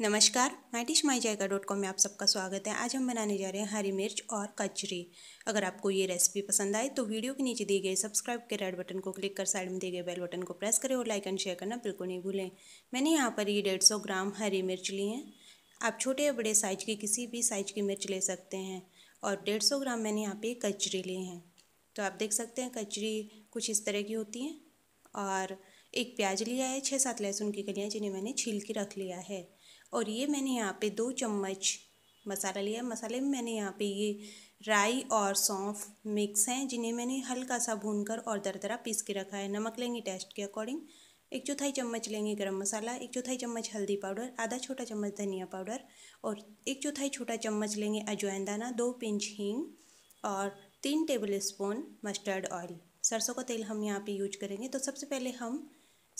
नमस्कार माई माई जायका dot com में आप सबका स्वागत है आज हम बनाने जा रहे हैं हरी मिर्च और कचरी अगर आपको ये रेसिपी पसंद आए तो वीडियो के नीचे दिए गए सब्सक्राइब के रेड बटन को क्लिक कर साइड में दिए गए बेल बटन को प्रेस करें और लाइक एंड शेयर करना बिल्कुल नहीं भूलें मैंने यहाँ पर ये डेढ़ सौ ग्राम हरी मिर्च ली हैं आप छोटे या बड़े साइज की किसी भी साइज की मिर्च ले सकते हैं और डेढ़ सौ ग्राम मैंने यहाँ पर कचरी ली हैं तो आप देख सकते हैं कचरी कुछ इस तरह की होती हैं और एक प्याज लिया है छः सात लहसुन की कलियाँ जिन्हें मैंने छील के रख लिया है और ये मैंने यहाँ पे दो चम्मच मसाला लिया मसाले में मैंने यहाँ पे ये राई और सौंफ मिक्स हैं जिन्हें मैंने हल्का सा भून कर और दरदरा पीस के रखा है नमक लेंगे टेस्ट के अकॉर्डिंग एक चौथाई चम्मच लेंगे गरम मसाला एक चौथाई चम्मच हल्दी पाउडर आधा छोटा चम्मच धनिया पाउडर और एक चौथाई छोटा चम्मच लेंगे अजवाइन दाना दो पिंच हींग और तीन टेबल स्पून मस्टर्ड ऑयल सरसों का तेल हम यहाँ पे यूज करेंगे तो सबसे पहले हम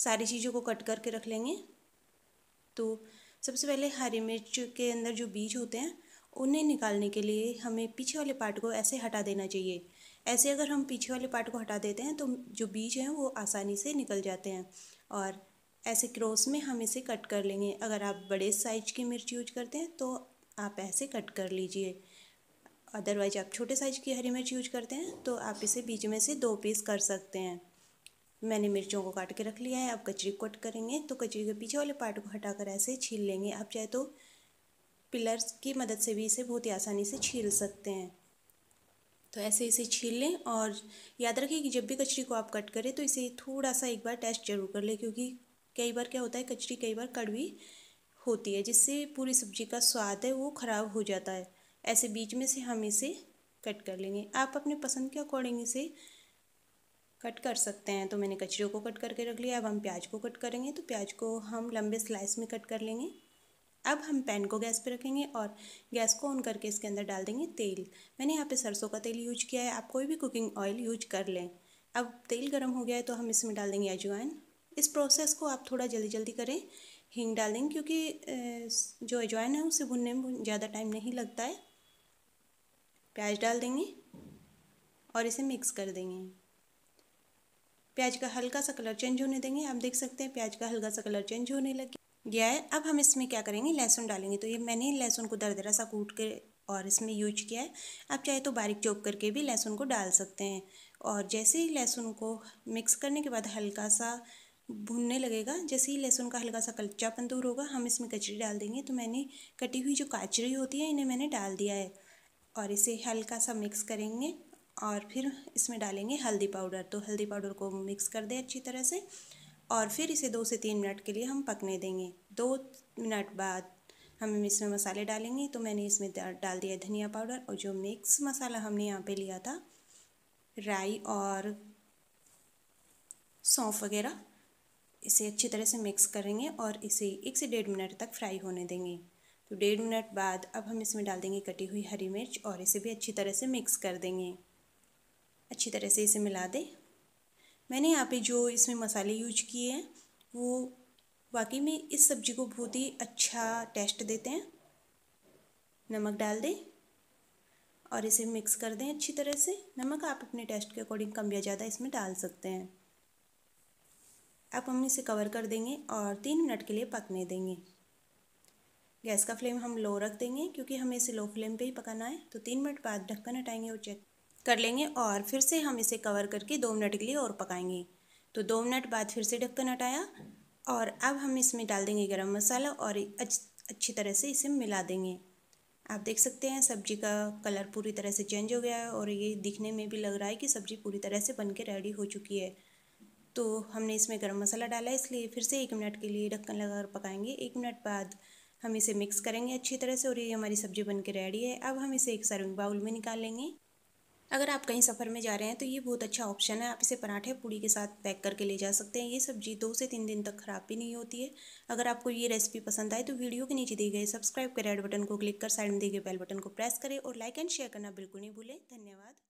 सारी चीज़ों को कट करके रख लेंगे तो सबसे पहले हरी मिर्च के अंदर जो बीज होते हैं उन्हें निकालने के लिए हमें पीछे वाले पार्ट को ऐसे हटा देना चाहिए ऐसे अगर हम पीछे वाले पार्ट को हटा देते हैं तो जो बीज हैं वो आसानी से निकल जाते हैं और ऐसे क्रॉस में हम इसे कट कर लेंगे अगर आप बड़े साइज की मिर्च यूज करते हैं तो आप ऐसे कट कर लीजिए अदरवाइज आप छोटे साइज की हरी मिर्च यूज करते हैं तो आप इसे बीच में से दो पीस कर सकते हैं मैंने मिर्चों को काट के रख लिया है अब कचरी को कट करेंगे तो कचरी के पीछे वाले पार्ट को हटाकर ऐसे छील लेंगे आप चाहे तो पिलर्स की मदद से भी इसे बहुत ही आसानी से छील सकते हैं तो ऐसे इसे छील लें और याद रखिए कि जब भी कचरी को आप कट करें तो इसे थोड़ा सा एक बार टेस्ट जरूर कर लें क्योंकि कई बार क्या होता है कचरी कई बार कड़वी होती है जिससे पूरी सब्जी का स्वाद है वो ख़राब हो जाता है ऐसे बीच में से हम इसे कट कर लेंगे आप अपने पसंद के अकॉर्डिंग इसे कट कर सकते हैं तो मैंने कचरियों को कट करके रख लिया अब हम प्याज को कट करेंगे तो प्याज को हम लंबे स्लाइस में कट कर लेंगे अब हम पैन को गैस पर रखेंगे और गैस को ऑन करके इसके अंदर डाल देंगे तेल मैंने यहाँ पे सरसों का तेल यूज किया है आप कोई भी कुकिंग ऑयल यूज कर लें अब तेल गर्म हो गया है तो हम इसमें डाल देंगे अजवाइन इस प्रोसेस को आप थोड़ा जल्दी जल्दी करें हींग डाल देंगे क्योंकि जो अजवाइन है उसे भुनने में ज़्यादा टाइम नहीं लगता है प्याज डाल देंगे और इसे मिक्स कर देंगे प्याज का हल्का सा कलर चेंज होने देंगे आप देख सकते हैं प्याज का हल्का सा कलर चेंज होने लग गया है अब हम इसमें क्या करेंगे लहसुन डालेंगे तो ये मैंने लहसुन को दरदरा सा कूट के और इसमें यूज किया है आप चाहे तो बारीक चौक करके भी लहसुन को डाल सकते हैं और जैसे ही लहसुन को मिक्स करने के बाद हल्का सा भुनने लगेगा जैसे ही लहसुन का हल्का सा कच्चा दूर होगा हम इसमें कचरी डाल देंगे तो मैंने कटी हुई जो काचरी होती है इन्हें मैंने डाल दिया है और इसे हल्का सा मिक्स करेंगे और फिर इसमें डालेंगे हल्दी पाउडर तो हल्दी पाउडर को मिक्स कर दें अच्छी तरह से और फिर इसे दो से तीन मिनट के लिए हम पकने देंगे दो मिनट बाद हम इसमें मसाले डालेंगे तो मैंने इसमें डाल दिया धनिया पाउडर और जो मिक्स मसाला हमने यहाँ पे लिया था राई और सौंफ वगैरह इसे अच्छी तरह से मिक्स करेंगे और इसे एक से डेढ़ मिनट तक फ्राई होने देंगे तो डेढ़ मिनट बाद अब हम इसमें डाल देंगे कटी हुई हरी मिर्च और इसे भी अच्छी तरह से मिक्स कर देंगे अच्छी तरह से इसे मिला दें मैंने यहाँ पे जो इसमें मसाले यूज किए हैं वो वाकई में इस सब्ज़ी को बहुत ही अच्छा टेस्ट देते हैं नमक डाल दें और इसे मिक्स कर दें अच्छी तरह से नमक आप अपने टेस्ट के अकॉर्डिंग कम या ज़्यादा इसमें डाल सकते हैं अब हम इसे कवर कर देंगे और तीन मिनट के लिए पकने देंगे गैस का फ्लेम हम लो रख देंगे क्योंकि हमें इसे लो फ्लेम पे ही पकाना है तो तीन मिनट बाद ढक्कन हटाएंगे और चेक कर लेंगे और फिर से हम इसे कवर करके दो मिनट के लिए और पकाएंगे तो दो मिनट बाद फिर से ढक्कन हटाया और अब हम इसमें डाल देंगे गरम मसाला और अच्छी तरह से इसे मिला देंगे आप देख सकते हैं सब्जी का कलर पूरी तरह से चेंज हो गया है और ये दिखने में भी लग रहा है कि सब्ज़ी पूरी तरह से बन के रेडी हो चुकी है तो हमने इसमें गर्म मसाला डाला इसलिए फिर से एक मिनट के लिए ढक्कन लगाकर पकाएंगे एक मिनट बाद हम इसे मिक्स करेंगे अच्छी तरह से और ये हमारी सब्ज़ी बन के रेडी है अब हम इसे एक सर्विंग बाउल में निकाल लेंगे अगर आप कहीं सफ़र में जा रहे हैं तो ये बहुत अच्छा ऑप्शन है आप इसे पराठे पूड़ी के साथ पैक करके ले जा सकते हैं ये सब्जी दो से तीन दिन तक खराब भी नहीं होती है अगर आपको ये रेसिपी पसंद आए तो वीडियो के नीचे दिए गए सब्सक्राइब के रेड बटन को क्लिक कर साइड में दिए गए बेल बटन को प्रेस करें और लाइक एंड शेयर करना बिल्कुल नहीं भूलें धन्यवाद